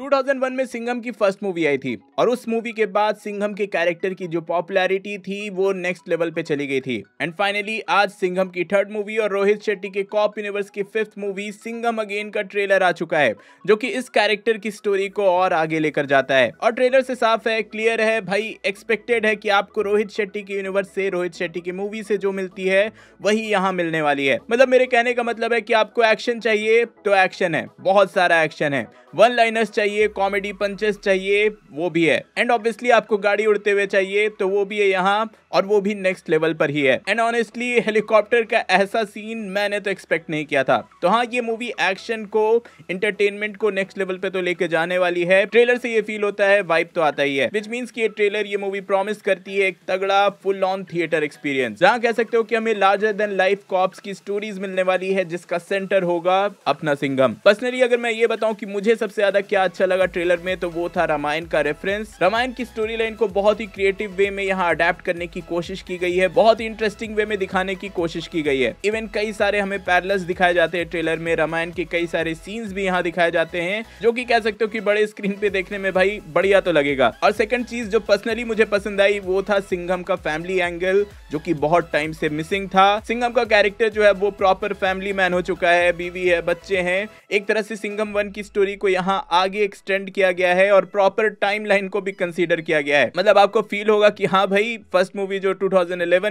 2001 में सिंघम की first movie आई थी और उस मूवी के बाद सिंघम के कैरेक्टर की जो पॉपुलैरिटी थी वो नेक्स्ट लेवल पे चली गई थी एंड फाइनली आज सिंघम की थर्ड मूवी और रोहित शेट्टी के कॉप यूनिवर्स की फिफ्थ मूवी सिंघम अगेन का ट्रेलर आ चुका है जो कि इस कैरेक्टर की स्टोरी को और आगे लेकर जाता है और ट्रेलर से साफ है क्लियर है भाई एक्सपेक्टेड है की आपको रोहित शेट्टी के यूनिवर्स से रोहित शेट्टी की मूवी से जो मिलती है वही यहाँ मिलने वाली है मतलब मेरे कहने का मतलब है की आपको एक्शन चाहिए तो एक्शन है बहुत सारा एक्शन है वन लाइनर्स चाहिए चाहिए कॉमेडी पंचेस चाहिए वो भी है एंड ऑब्वियसली आपको गाड़ी उड़ते हुए चाहिए तो वो भी है यहाँ और वो भी नेक्स्ट लेवल पर ही है एंड ऑनेस्टली हेलीकॉप्टर का ऐसा सीन मैंने तो एक्सपेक्ट नहीं किया था तो हाँ ये मूवी एक्शन को इंटरटेनमेंट को नेक्स्ट लेवल पे तो लेके जाने वाली है ट्रेलर से ये फील होता है वाइब तो आता ही है विच मीन्स की ये ट्रेलर ये मूवी प्रॉमिस करती है एक तगड़ा फुल ऑन थिएटर एक्सपीरियंस जहाँ कह सकते हो कि हमें लार्जर देन लाइफ कॉप्स की स्टोरीज मिलने वाली है जिसका सेंटर होगा अपना सिंगम पर्सनली अगर मैं ये बताऊँ की मुझे सबसे ज्यादा क्या अच्छा अच्छा लगा ट्रेलर में तो वो था रामायण का रेफरेंस रामायण की स्टोरी लाइन को बहुत ही क्रिएटिव वे में यहाँ अडेप्ट करने की कोशिश की गई है बहुत ही इंटरेस्टिंग वे में दिखाने की कोशिश की गई है इवन कई सारे हमें पैरलस दिखाए जाते हैं ट्रेलर में रामायण के कई सारे सीन्स भी यहाँ दिखाए जाते हैं जो की कह सकते हो की बड़े स्क्रीन पे देखने में भाई बढ़िया तो लगेगा और सेकंड चीज जो पर्सनली मुझे पसंद आई वो था सिंघम का फैमिली एंगल जो की बहुत टाइम से मिसिंग था सिंघम का कैरेक्टर जो है वो प्रॉपर फैमिली मैन हो चुका है बीवी है बच्चे हैं एक तरह से सिंघम वन की स्टोरी को यहाँ आगे भी एक्सटेंड किया गया है और प्रॉपर टाइम को भी कंसिडर किया गया है मतलब आपको फील होगा की हाँ भाई फर्स्ट मूवी जो टू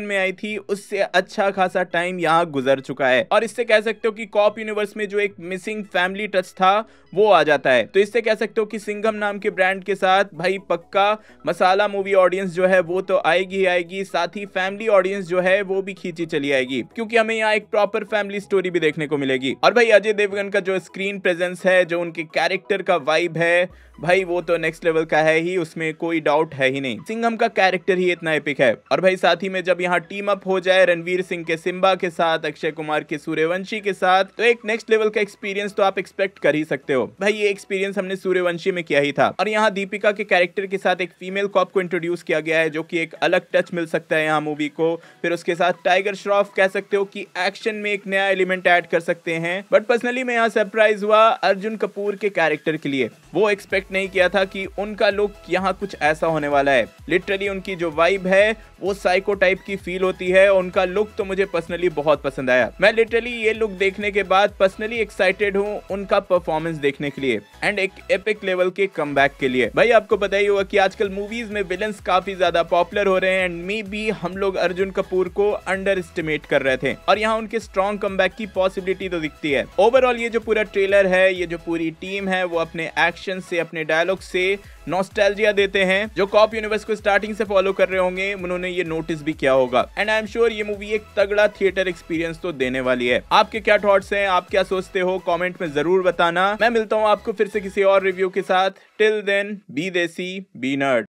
में आई थी उससे अच्छा खासा टाइम यहाँ गुजर चुका है और इससे कह सकते हो कि कॉप यूनिवर्स में जो एक मिसिंग फैमिली टच था वो आ जाता है तो इससे कह सकते हो कि सिंघम नाम के ब्रांड के साथ भाई पक्का मसाला मूवी ऑडियंस जो है वो तो आएगी ही आएगी साथ ही फैमिली ऑडियंस जो है वो भी खींची चली आएगी क्योंकि हमें यहाँ एक प्रॉपर फैमिली स्टोरी भी देखने को मिलेगी और भाई अजय देवगन का जो स्क्रीन प्रेजेंस है जो उनके कैरेक्टर का वाइब है भाई वो तो नेक्स्ट लेवल का है ही उसमें कोई डाउट है ही नहीं सिंघम का कैरेक्टर ही इतना एपिक है और भाई साथ ही में जब यहाँ टीम अप हो जाए रणवीर सिंह के सिम्बा के साथ अक्षय कुमार के सूर्यवंशी के साथ तो एक नेक्स्ट लेवल का एक्सपीरियंस तो आप एक्सपेक्ट कर ही सकते हो भाई ये एक्सपीरियंस हमने सूर्यवंशी में किया ही था और यहाँ दीपिका के कैरेक्टर के साथ एक फीमेल कॉप को इंट्रोड्यूस किया गया है जो की एक अलग टच मिल सकता है यहाँ मूवी को फिर उसके साथ टाइगर श्रॉफ कह सकते हो की एक्शन में एक नया एलिमेंट एड कर सकते हैं बट पर्सनली मैं यहाँ सरप्राइज हुआ अर्जुन कपूर के कैरेक्टर के लिए वो एक्सपेक्ट नहीं किया था कि उनका लुक यहाँ कुछ ऐसा होने वाला है लिटरली उनकी जो वाइब है वो साइको टाइप की फील होती है उनका लुक तो मुझे पर्सनली बहुत पसंद आया मैं लिटरली ये लुक देखने के बाद पर्सनली एक्साइटेड हूँ उनका परफॉर्मेंस देखने के लिए एंड एक एपिक लेवल के कम के लिए भाई आपको पता ही होगा की आजकल मूवीज में विलन काफी ज्यादा पॉपुलर हो रहे हैं एंड मे बी हम लोग अर्जुन कपूर को अंडर एस्टिमेट कर रहे थे और यहाँ उनके स्ट्रॉन्ग कम की पॉसिबिलिटी तो दिखती है ओवरऑल ये जो पूरा ट्रेलर है ये जो पूरी टीम है वो अपने एक्शन से अपने डायलॉग से नोस्टैल्जिया देते हैं जो कॉप यूनिवर्स को स्टार्टिंग से फॉलो कर रहे होंगे उन्होंने ये नोटिस भी किया होगा एंड आई एम श्योर ये मूवी एक तगड़ा थिएटर एक्सपीरियंस तो देने वाली है आपके क्या थॉट्स हैं आप क्या सोचते हो कमेंट में जरूर बताना मैं मिलता हूँ आपको फिर से किसी और रिव्यू के साथ till then be desi be nerd